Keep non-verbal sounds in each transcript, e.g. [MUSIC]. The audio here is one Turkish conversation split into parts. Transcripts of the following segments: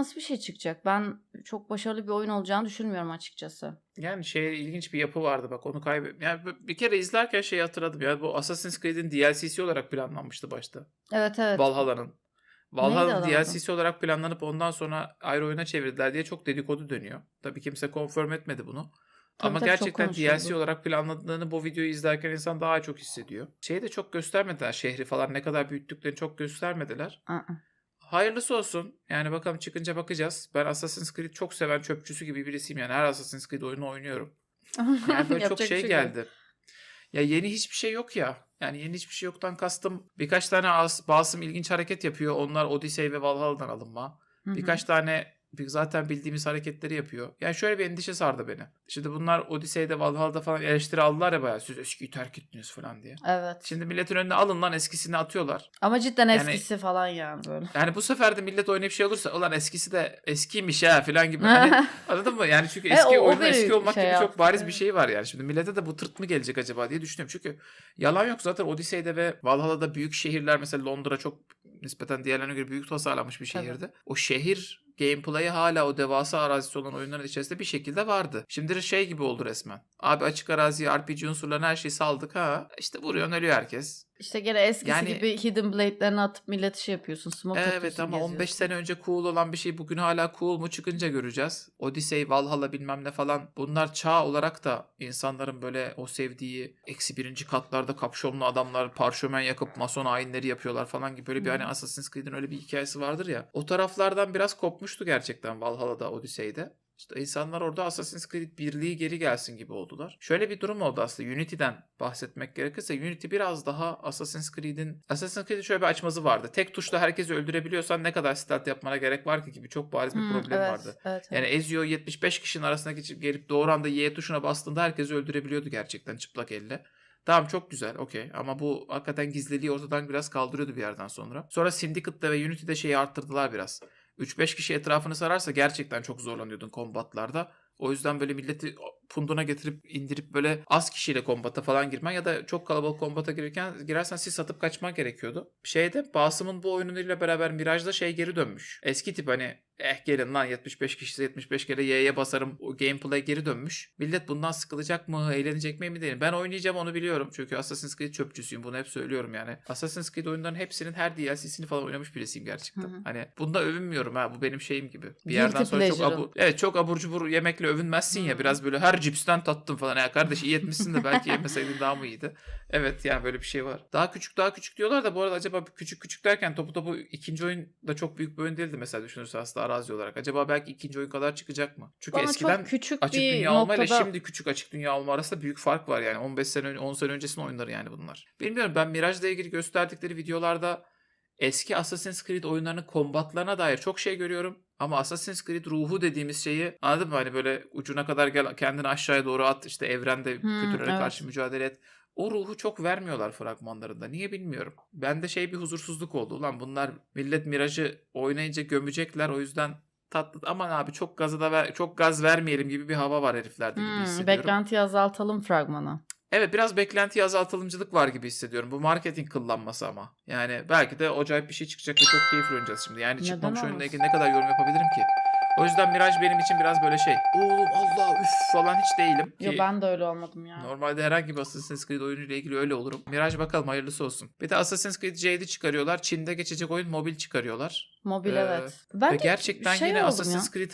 nasıl bir şey çıkacak? Ben çok başarılı bir oyun olacağını düşünmüyorum açıkçası. Yani şey ilginç bir yapı vardı bak onu kaybettim. Yani bir kere izlerken şeyi hatırladım. Yani bu Assassin's Creed'in DLC'si olarak planlanmıştı başta. Evet evet. Valhalla'nın. Valhalla'nın DLC'si olarak planlanıp ondan sonra ayrı oyuna çevirdiler diye çok dedikodu dönüyor. Tabii kimse konfirm etmedi bunu. Tabii Ama tabii gerçekten DLC olarak planladığını bu videoyu izlerken insan daha çok hissediyor. Şeyi de çok göstermediler şehri falan ne kadar büyüttüklerini çok göstermediler. uh hayırlısı olsun. Yani bakalım çıkınca bakacağız. Ben Assassin's Creed çok seven çöpçüsü gibi birisiyim yani. Her Assassin's Creed oyunu oynuyorum. [LAUGHS] Yani böyle çok şey, şey geldi. Ya yeni hiçbir şey yok ya. Yani yeni hiçbir şey yoktan kastım birkaç tane As Basım ilginç hareket yapıyor. Onlar Odyssey ve Valhalla'dan alınma. Hı-hı. Birkaç tane zaten bildiğimiz hareketleri yapıyor. Yani şöyle bir endişe sardı beni. Şimdi bunlar Odyssey'de, Valhalla'da falan eleştiri aldılar ya bayağı. Siz eskiyi terk ettiniz falan diye. Evet. Şimdi milletin önüne alın lan eskisini atıyorlar. Ama cidden yani, eskisi falan yani böyle. Yani bu sefer de millet oynayıp şey olursa ulan eskisi de eskiymiş ya falan gibi. Hani, [LAUGHS] anladın mı? Yani çünkü e, eski e, o, oyunun o eski olmak şey gibi yaptı. çok bariz bir şey var yani. Şimdi millete de bu tırt mı gelecek acaba diye düşünüyorum. Çünkü yalan yok zaten Odyssey'de ve Valhalla'da büyük şehirler mesela Londra çok nispeten diğerlerine göre büyük tasarlanmış bir şehirdi. Evet. O şehir Gameplay'i hala o devasa arazisi olan oyunların içerisinde bir şekilde vardı. Şimdi şey gibi oldu resmen. Abi açık araziye RPG unsurlarını her şeyi saldık ha. İşte vuruyorsun ölüyor herkes. İşte gene eskisi yani, gibi Hidden Blade'lerini atıp millet şey yapıyorsun. Smoke evet ama 15 sene önce cool olan bir şey bugün hala cool mu çıkınca göreceğiz. Odyssey, Valhalla bilmem ne falan bunlar çağ olarak da insanların böyle o sevdiği eksi birinci katlarda kapşonlu adamlar parşömen yakıp mason ayinleri yapıyorlar falan gibi böyle bir hmm. hani Assassin's Creed'in öyle bir hikayesi vardır ya. O taraflardan biraz kopmuştu gerçekten Valhalla'da, Odyssey'de. İşte insanlar orada Assassin's Creed birliği geri gelsin gibi oldular. Şöyle bir durum oldu aslında Unity'den bahsetmek gerekirse Unity biraz daha Assassin's Creed'in Assassin's Creed'in şöyle bir açmazı vardı. Tek tuşla herkesi öldürebiliyorsan ne kadar stealth yapmana gerek var ki gibi çok bariz bir hmm, problem evet, vardı. Evet, evet. Yani Ezio 75 kişinin arasına geçip gelip doğru anda Y tuşuna bastığında herkesi öldürebiliyordu gerçekten çıplak elle. Tamam çok güzel okey ama bu hakikaten gizliliği ortadan biraz kaldırıyordu bir yerden sonra. Sonra Syndicate'da ve Unity'de şeyi arttırdılar biraz. 3-5 kişi etrafını sararsa gerçekten çok zorlanıyordun kombatlarda. O yüzden böyle milleti punduna getirip indirip böyle az kişiyle kombata falan girmen ya da çok kalabalık kombata girirken girersen siz satıp kaçman gerekiyordu. Şeyde Basım'ın bu oyunuyla beraber Mirage'da şey geri dönmüş. Eski tip hani eh gelin lan 75 kişi 75 kere Y'ye basarım o gameplay geri dönmüş. Millet bundan sıkılacak mı eğlenecek mi emin değilim. Ben oynayacağım onu biliyorum çünkü Assassin's Creed çöpçüsüyüm bunu hep söylüyorum yani. Assassin's Creed oyunların hepsinin her DLC'sini falan oynamış birisiyim gerçekten. Hı hı. Hani bunda övünmüyorum ha bu benim şeyim gibi. Bir yerden sonra çok abur, evet çok abur cubur yemekle övünmezsin hı. ya biraz böyle her cipsten tattım falan. Ya kardeş iyi etmişsin de belki yemeseydin daha mı iyiydi? Evet yani böyle bir şey var. Daha küçük daha küçük diyorlar da bu arada acaba küçük küçük derken topu topu ikinci oyun da çok büyük bir oyun değildi mesela düşünürse aslında arazi olarak. Acaba belki ikinci oyun kadar çıkacak mı? Çünkü Bana eskiden küçük açık dünya noktada... olma ile şimdi küçük açık dünya olma arasında büyük fark var yani. 15 sene 10 sene öncesinin oyunları yani bunlar. Bilmiyorum ben Mirage'la ilgili gösterdikleri videolarda eski Assassin's Creed oyunlarının kombatlarına dair çok şey görüyorum. Ama Assassin's Creed ruhu dediğimiz şeyi anladın mı? Hani böyle ucuna kadar gel kendini aşağıya doğru at işte evrende hmm, kötülere evet. karşı mücadele et. O ruhu çok vermiyorlar fragmanlarında. Niye bilmiyorum. Bende şey bir huzursuzluk oldu. Ulan bunlar millet Miraj'ı oynayınca gömecekler. O yüzden tatlı aman abi çok gazı da ver, çok gaz vermeyelim gibi bir hava var heriflerde gibi hissediyorum. Beklentiyi azaltalım fragmanı. Evet biraz beklenti azaltılımcılık var gibi hissediyorum. Bu marketing kullanması ama. Yani belki de acayip bir şey çıkacak ve çok keyifli oynayacağız şimdi. Yani Neden çıkmamış olmaz? önündeki ne kadar yorum yapabilirim ki? O yüzden Miraj benim için biraz böyle şey. Oğlum Allah üf falan hiç değilim. Ki, Yo ben de öyle olmadım ya. Normalde herhangi bir Assassin's Creed oyunuyla ilgili öyle olurum. Miraj bakalım hayırlısı olsun. Bir de Assassin's Creed Jade'i çıkarıyorlar. Çin'de geçecek oyun mobil çıkarıyorlar. Mobil ee, evet. Ben ve gerçekten şey yine Assassin's ya. Creed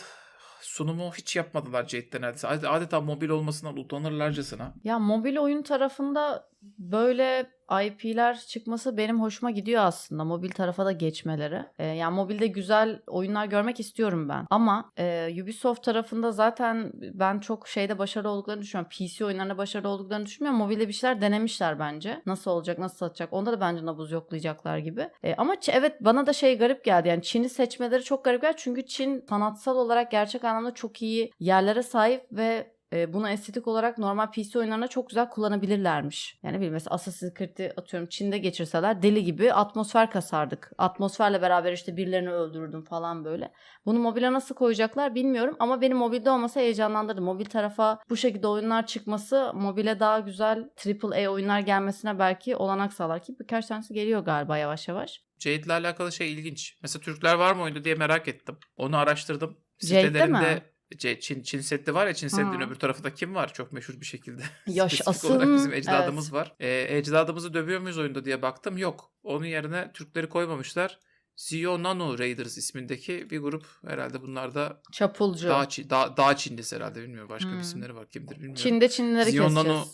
sunumu hiç yapmadılar Jade'de neredeyse. Adeta mobil olmasından utanırlarcasına. Ya mobil oyun tarafında böyle IP'ler çıkması benim hoşuma gidiyor aslında mobil tarafa da geçmeleri. E, yani mobilde güzel oyunlar görmek istiyorum ben. Ama e, Ubisoft tarafında zaten ben çok şeyde başarılı olduklarını düşünüyorum. PC oyunlarına başarılı olduklarını düşünmüyorum. Mobilde bir şeyler denemişler bence. Nasıl olacak, nasıl satacak? Onda da bence nabız yoklayacaklar gibi. E, ama ç- evet bana da şey garip geldi. Yani Çin'i seçmeleri çok garip geldi. Çünkü Çin sanatsal olarak gerçek anlamda çok iyi yerlere sahip ve e, bunu estetik olarak normal PC oyunlarına çok güzel kullanabilirlermiş. Yani bilmem mesela Assassin's Creed'i atıyorum Çin'de geçirseler deli gibi atmosfer kasardık. Atmosferle beraber işte birilerini öldürürdüm falan böyle. Bunu mobile nasıl koyacaklar bilmiyorum ama beni mobilde olmasa heyecanlandırdı. Mobil tarafa bu şekilde oyunlar çıkması mobile daha güzel AAA oyunlar gelmesine belki olanak sağlar ki birkaç tanesi geliyor galiba yavaş yavaş. Jade'le alakalı şey ilginç. Mesela Türkler var mı oyunda diye merak ettim. Onu araştırdım. Jade'de mi? Şey, Çin, Çin Seddi var ya Çin Seddi'nin öbür tarafında kim var? Çok meşhur bir şekilde. [LAUGHS] Yaşasın. olarak bizim ecdadımız evet. var. E, ecdadımızı dövüyor muyuz oyunda diye baktım. Yok. Onun yerine Türkleri koymamışlar. Zio Nano Raiders ismindeki bir grup herhalde bunlar da Çapulcu. Dağ, dağ, dağ Çinlisi herhalde bilmiyorum. Başka hmm. bir isimleri var kimdir bilmiyorum. Çin'de Çinlileri Zio keseceğiz. Nano,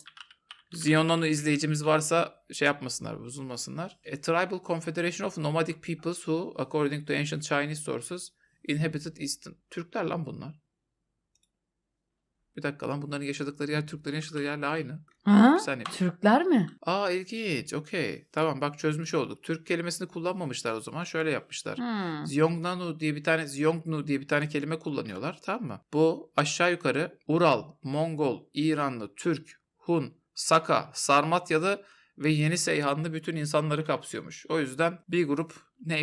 Zion Nano izleyicimiz varsa şey yapmasınlar, bozulmasınlar. A Tribal Confederation of Nomadic Peoples who, according to ancient Chinese sources, inhabited Eastern. Türkler lan bunlar. Bir dakika lan bunların yaşadıkları yer Türklerin yaşadığı yerle aynı. Ha? Türkler mi? Aa ilginç. Okey. Tamam bak çözmüş olduk. Türk kelimesini kullanmamışlar o zaman. Şöyle yapmışlar. Hmm. Zyongnanu diye bir tane Zyongnu diye bir tane kelime kullanıyorlar. Tamam mı? Bu aşağı yukarı Ural, Mongol, İranlı, Türk, Hun, Saka, Sarmatyalı ve Yeni Seyhanlı bütün insanları kapsıyormuş. O yüzden bir grup ne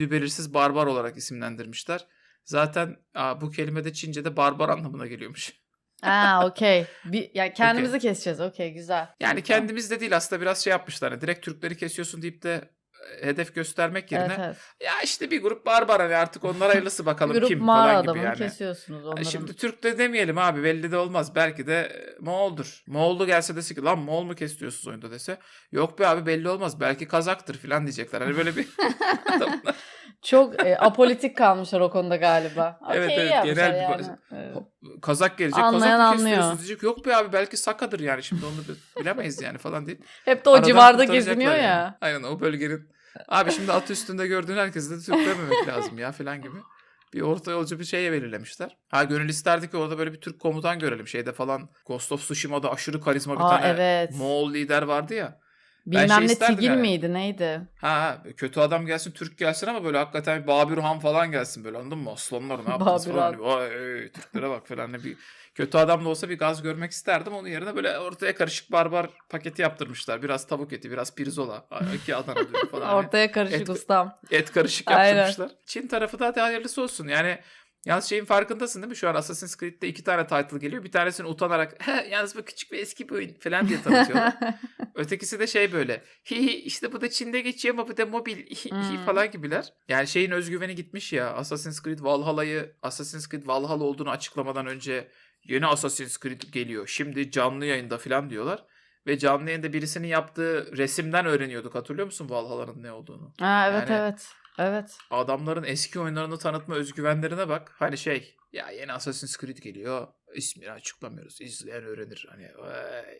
bir belirsiz barbar olarak isimlendirmişler. Zaten bu kelime de Çince'de barbar anlamına geliyormuş. Aa okey. Yani kendimizi okay. keseceğiz. Okey güzel. Yani kendimiz de değil aslında biraz şey yapmışlar. Hani direkt Türkleri kesiyorsun deyip de hedef göstermek yerine evet, evet. ya işte bir grup barbar hani artık onlara hayırlısı [LAUGHS] bakalım grup kim falan gibi yani. kesiyorsunuz onların. Şimdi Türk de demeyelim abi belli de olmaz. Belki de e, Moğol'dur. Moğol'u gelse dese ki lan Moğol mu kesiyorsunuz oyunda dese. Yok be abi belli olmaz. Belki Kazak'tır falan diyecekler. Hani böyle bir [LAUGHS] Çok e, apolitik kalmışlar o konuda galiba. [LAUGHS] Evet okay, evet genel bir, evet. Kazak gelecek. Anlayan Kazak anlıyor. diyecek. Yok be abi belki Saka'dır yani şimdi onu bilemeyiz yani falan değil. Hep de o Aradan civarda geziniyor ya. Yani. Aynen o bölgenin Abi şimdi at üstünde gördüğün herkesi de Türk dememek lazım ya falan gibi. Bir orta yolcu bir şeye belirlemişler. Ha gönül isterdi ki orada böyle bir Türk komutan görelim. Şeyde falan Ghost of Tsushima'da aşırı karizma bir Aa, tane evet. Moğol lider vardı ya. Bilmem ben şey ne Tigil yani. miydi neydi? Ha kötü adam gelsin Türk gelsin ama böyle hakikaten Babür Han falan gelsin böyle anladın mı? Aslanlar ne [LAUGHS] yaptınız falan. Vay Türklere bak falan ne bir kötü adam da olsa bir gaz görmek isterdim. Onun yerine böyle ortaya karışık barbar paketi yaptırmışlar. Biraz tavuk eti, biraz pirzola. Ki Adana falan. [LAUGHS] ortaya karışık et, ustam. Et karışık yaptırmışlar. Aynen. Çin tarafı da hadi hayırlısı olsun. Yani Yalnız şeyin farkındasın değil mi? Şu an Assassin's Creed'de iki tane title geliyor. Bir tanesini utanarak yalnız bu küçük bir eski bir oyun falan diye tanıtıyorlar. [LAUGHS] Ötekisi de şey böyle. Hi hi işte bu da Çin'de geçiyor ama bu da mobil [LAUGHS] hi hmm. falan gibiler. Yani şeyin özgüveni gitmiş ya. Assassin's Creed Valhalla'yı Assassin's Creed Valhalla olduğunu açıklamadan önce yeni Assassin's Creed geliyor. Şimdi canlı yayında falan diyorlar. Ve canlı yayında birisinin yaptığı resimden öğreniyorduk. Hatırlıyor musun Valhalla'nın ne olduğunu? Aa, evet yani, evet. Evet. Adamların eski oyunlarını tanıtma özgüvenlerine bak. Hani şey ya yeni Assassin's Creed geliyor. İsmini açıklamıyoruz. İzleyen öğrenir. Hani, vay,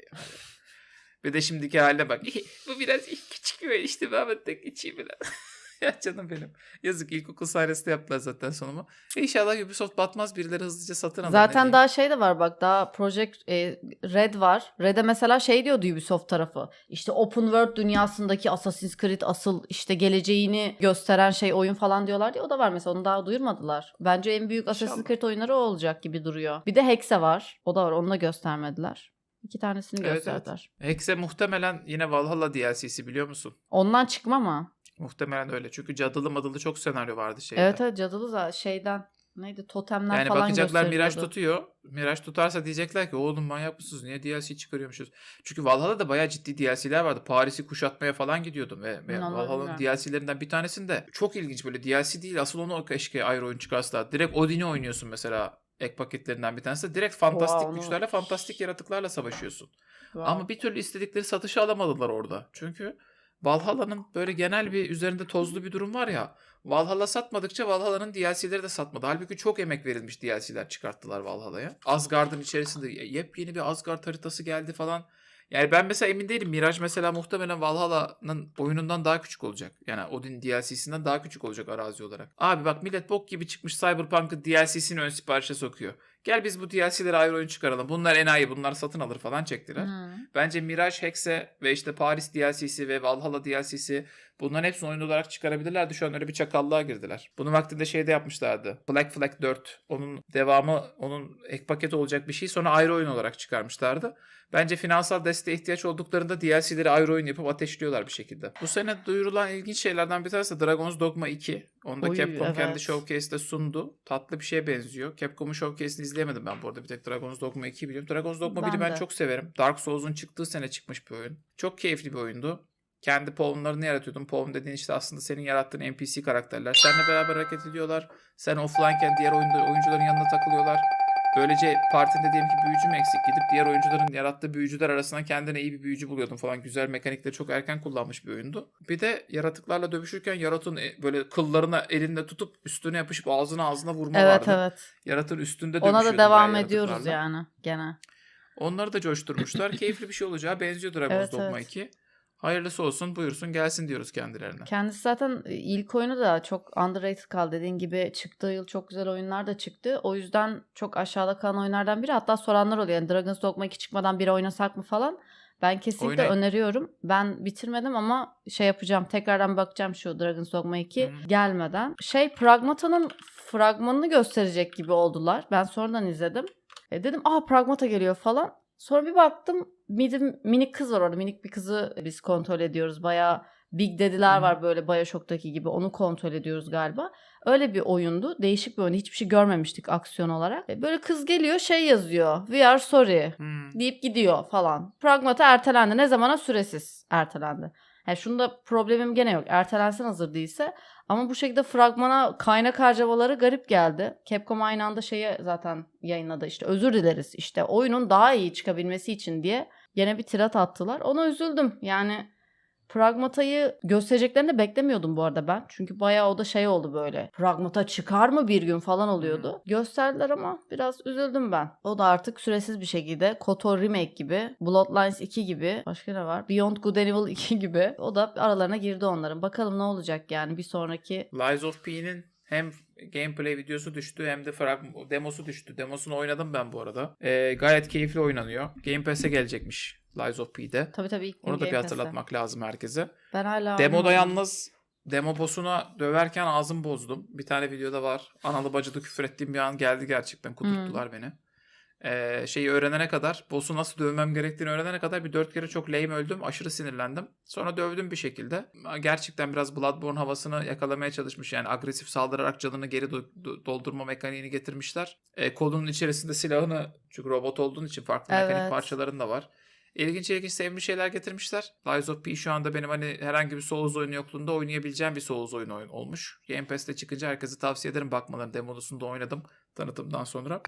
[LAUGHS] Bir de şimdiki haline bak. [LAUGHS] Bu biraz küçük bir işte Mehmet'ten içi biraz. [LAUGHS] [LAUGHS] ya canım benim. Yazık ilkokul sayesinde yaptılar zaten sonumu. E inşallah Ubisoft batmaz birileri hızlıca satın alır. Zaten daha şey de var bak daha Project e, Red var. Red'e mesela şey diyordu Ubisoft tarafı. İşte open world dünyasındaki Assassin's Creed asıl işte geleceğini gösteren şey oyun falan diyorlar diye o da var mesela onu daha duyurmadılar. Bence en büyük Assassin's Creed oyunları o olacak gibi duruyor. Bir de Hex'e var. O da var. Onu da göstermediler. İki tanesini evet, gösterdiler. Evet. Hex'e muhtemelen yine Valhalla DLC'si biliyor musun? Ondan çıkma mı? Muhtemelen öyle. Çünkü cadılı madılı çok senaryo vardı şeyde. Evet evet cadılı şeyden neydi totemler yani falan bakacaklar Miraç tutuyor. Miraç tutarsa diyecekler ki oğlum manyak mısınız? Niye DLC çıkarıyormuşuz? Çünkü Valhalla'da da bayağı ciddi DLC'ler vardı. Paris'i kuşatmaya falan gidiyordum ve, ve Valhalla'nın DLC'lerinden bir tanesinde çok ilginç böyle DLC değil. Asıl onu keşke ayrı oyun çıkarsa Direkt Odin'i oynuyorsun mesela ek paketlerinden bir tanesi direkt fantastik wow, güçlerle, fantastik yaratıklarla savaşıyorsun. Wow. Ama bir türlü istedikleri satışı alamadılar orada. Çünkü Valhalla'nın böyle genel bir üzerinde tozlu bir durum var ya. Valhalla satmadıkça Valhalla'nın DLC'leri de satmadı. Halbuki çok emek verilmiş DLC'ler çıkarttılar Valhalla'ya. Asgard'ın içerisinde yepyeni bir Asgard haritası geldi falan. Yani ben mesela emin değilim. Mirage mesela muhtemelen Valhalla'nın oyunundan daha küçük olacak. Yani Odin DLC'sinden daha küçük olacak arazi olarak. Abi bak millet bok gibi çıkmış Cyberpunk'ın DLC'sini ön siparişe sokuyor. Gel biz bu DLC'lere ayrı oyun çıkaralım. Bunlar en iyi, bunlar satın alır falan çektiler. Hmm. Bence Mirage, Hexe ve işte Paris DLC'si ve Valhalla DLC'si Bunların hepsini oyun olarak çıkarabilirlerdi. Şu an öyle bir çakallığa girdiler. Bunu vaktinde şeyde yapmışlardı. Black Flag 4. Onun devamı, onun ek paket olacak bir şey. Sonra ayrı oyun olarak çıkarmışlardı. Bence finansal desteğe ihtiyaç olduklarında DLC'leri ayrı oyun yapıp ateşliyorlar bir şekilde. Bu sene duyurulan ilginç şeylerden bir tanesi Dragon's Dogma 2. Onu da Oy, Capcom evet. kendi showcase'de sundu. Tatlı bir şeye benziyor. Capcom'un showcase'ini izleyemedim ben bu arada. Bir tek Dragon's Dogma 2 biliyorum. Dragon's Dogma 1'i ben de. çok severim. Dark Souls'un çıktığı sene çıkmış bir oyun. Çok keyifli bir oyundu kendi povnlarını yaratıyordun. Povn dediğin işte aslında senin yarattığın NPC karakterler. Seninle beraber hareket ediyorlar. Sen offlineken diğer oyuncuların yanına takılıyorlar. Böylece partinde diyelim ki büyücü mü eksik gidip diğer oyuncuların yarattığı büyücüler arasından kendine iyi bir büyücü buluyordun falan. Güzel mekanikleri çok erken kullanmış bir oyundu. Bir de yaratıklarla dövüşürken yaratın e, böyle kıllarına elinde tutup üstüne yapışıp ağzına ağzına vurma evet, vardı. Evet evet. Yaratın üstünde Ona da devam ediyoruz yani gene. Onları da coşturmuşlar. [LAUGHS] Keyifli bir şey olacağı benziyordur Heroes evet, Dogma evet. 2. Hayırlısı olsun buyursun gelsin diyoruz kendilerine. Kendisi zaten e, ilk oyunu da çok underrated kal dediğin gibi çıktığı yıl çok güzel oyunlar da çıktı. O yüzden çok aşağıda kalan oyunlardan biri. Hatta soranlar oluyor yani Dragon's Dogma 2 çıkmadan biri oynasak mı falan. Ben kesinlikle Oynayın. öneriyorum. Ben bitirmedim ama şey yapacağım. Tekrardan bakacağım şu Dragon's Dogma 2 hmm. gelmeden. Şey Pragmata'nın fragmanını gösterecek gibi oldular. Ben sonradan izledim. E, dedim aa Pragmata geliyor falan. Sonra bir baktım midim, minik kız var orada. Minik bir kızı biz kontrol ediyoruz. baya Big dediler var böyle Bioshock'taki gibi. Onu kontrol ediyoruz galiba. Öyle bir oyundu. Değişik bir oyundu. Hiçbir şey görmemiştik aksiyon olarak. E, böyle kız geliyor şey yazıyor. We are sorry hmm. deyip gidiyor falan. Pragmata ertelendi. Ne zamana süresiz ertelendi. Yani şunda problemim gene yok. Ertelensin hazır değilse. Ama bu şekilde fragmana kaynak harcamaları garip geldi. Capcom aynı anda şeyi zaten yayınladı işte özür dileriz işte oyunun daha iyi çıkabilmesi için diye yine bir tirat attılar. Ona üzüldüm. Yani Pragmata'yı göstereceklerini beklemiyordum bu arada ben. Çünkü bayağı o da şey oldu böyle. Pragmata çıkar mı bir gün falan oluyordu. Gösterdiler ama biraz üzüldüm ben. O da artık süresiz bir şekilde KOTOR Remake gibi, Bloodlines 2 gibi, başka ne var? Beyond Good and Evil 2 [LAUGHS] gibi. O da aralarına girdi onların. Bakalım ne olacak yani bir sonraki. Lies of P'nin hem gameplay videosu düştü hem de frag demosu düştü. Demosunu oynadım ben bu arada. E, gayet keyifli oynanıyor. Game Pass'e gelecekmiş Lies of P'de. Tabii tabii. Ilk Onu da bir hatırlatmak lazım herkese. Ben hala Demoda yalnız demo posuna döverken ağzım bozdum. Bir tane videoda var. Analı bacılı küfür ettiğim bir an geldi gerçekten. Kudurttular hmm. beni. Ee, şeyi öğrenene kadar, boss'u nasıl dövmem gerektiğini öğrenene kadar bir dört kere çok lame öldüm. Aşırı sinirlendim. Sonra dövdüm bir şekilde. Gerçekten biraz Bloodborne havasını yakalamaya çalışmış. Yani agresif saldırarak canını geri do- doldurma mekaniğini getirmişler. E, kolunun içerisinde silahını çünkü robot olduğun için farklı evet. mekanik parçaların da var. Ilginç ilginç sevimli şeyler getirmişler. Lies of P şu anda benim hani herhangi bir Souls oyunu yokluğunda oynayabileceğim bir Souls oyunu oyun olmuş. Game Pass'te çıkınca herkese tavsiye ederim bakmalarını. Demosunu da oynadım tanıtımdan sonra.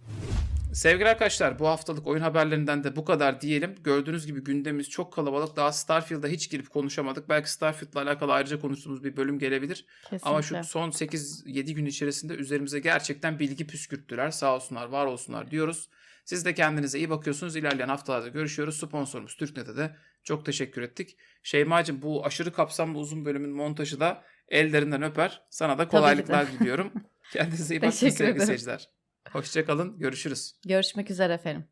Sevgili arkadaşlar bu haftalık oyun haberlerinden de bu kadar diyelim. Gördüğünüz gibi gündemimiz çok kalabalık. Daha Starfield'a hiç girip konuşamadık. Belki Starfield'la alakalı ayrıca konuştuğumuz bir bölüm gelebilir. Kesinlikle. Ama şu son 8-7 gün içerisinde üzerimize gerçekten bilgi püskürttüler. Sağ olsunlar, var olsunlar diyoruz. Siz de kendinize iyi bakıyorsunuz. İlerleyen haftalarda görüşüyoruz. Sponsorumuz TürkNet'e de çok teşekkür ettik. Şeyma'cığım bu aşırı kapsamlı uzun bölümün montajı da ellerinden öper. Sana da kolaylıklar diliyorum. [LAUGHS] Kendinize iyi bakın sevgili seyirciler. Hoşçakalın. Görüşürüz. Görüşmek üzere efendim.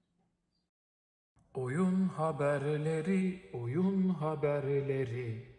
Oyun haberleri, oyun haberleri.